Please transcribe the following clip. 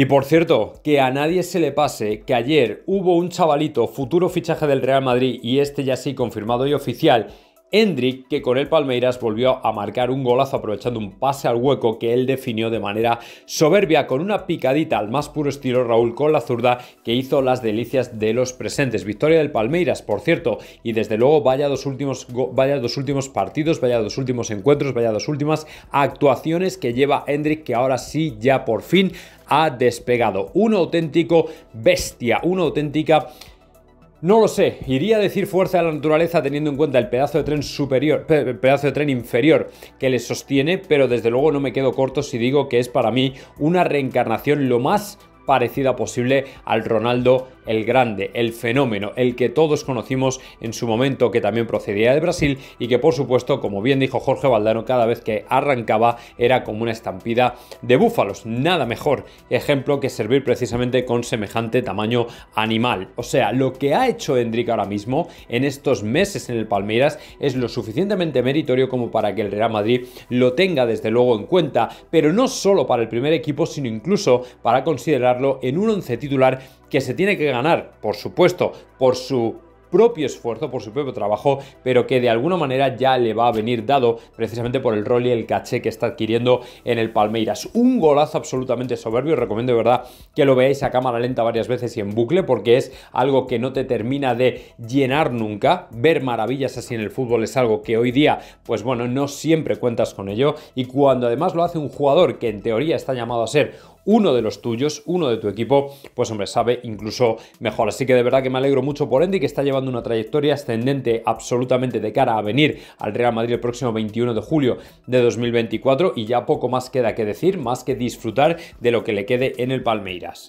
Y por cierto, que a nadie se le pase que ayer hubo un chavalito, futuro fichaje del Real Madrid y este ya sí confirmado y oficial, Hendrik, que con el Palmeiras volvió a marcar un golazo aprovechando un pase al hueco que él definió de manera soberbia con una picadita al más puro estilo Raúl con la zurda que hizo las delicias de los presentes. Victoria del Palmeiras, por cierto, y desde luego vaya dos últimos, vaya dos últimos partidos, vaya dos últimos encuentros, vaya dos últimas actuaciones que lleva Hendrik que ahora sí ya por fin ha despegado. Un auténtico bestia, una auténtica no lo sé, iría a decir fuerza de la naturaleza teniendo en cuenta el pedazo de tren superior, pedazo de tren inferior que le sostiene, pero desde luego no me quedo corto si digo que es para mí una reencarnación lo más parecida posible al Ronaldo el grande, el fenómeno, el que todos conocimos en su momento, que también procedía de Brasil y que por supuesto, como bien dijo Jorge Valdano, cada vez que arrancaba era como una estampida de búfalos. Nada mejor ejemplo que servir precisamente con semejante tamaño animal. O sea, lo que ha hecho Hendrik ahora mismo en estos meses en el Palmeiras es lo suficientemente meritorio como para que el Real Madrid lo tenga desde luego en cuenta, pero no solo para el primer equipo, sino incluso para considerarlo en un once titular que se tiene que ganar, por supuesto, por su propio esfuerzo, por su propio trabajo, pero que de alguna manera ya le va a venir dado precisamente por el rol y el caché que está adquiriendo en el Palmeiras. Un golazo absolutamente soberbio, recomiendo de verdad que lo veáis a cámara lenta varias veces y en bucle, porque es algo que no te termina de llenar nunca. Ver maravillas así en el fútbol es algo que hoy día, pues bueno, no siempre cuentas con ello, y cuando además lo hace un jugador que en teoría está llamado a ser uno de los tuyos, uno de tu equipo, pues hombre, sabe incluso mejor. Así que de verdad que me alegro mucho por Endy, que está llevando una trayectoria ascendente absolutamente de cara a venir al Real Madrid el próximo 21 de julio de 2024 y ya poco más queda que decir, más que disfrutar de lo que le quede en el Palmeiras.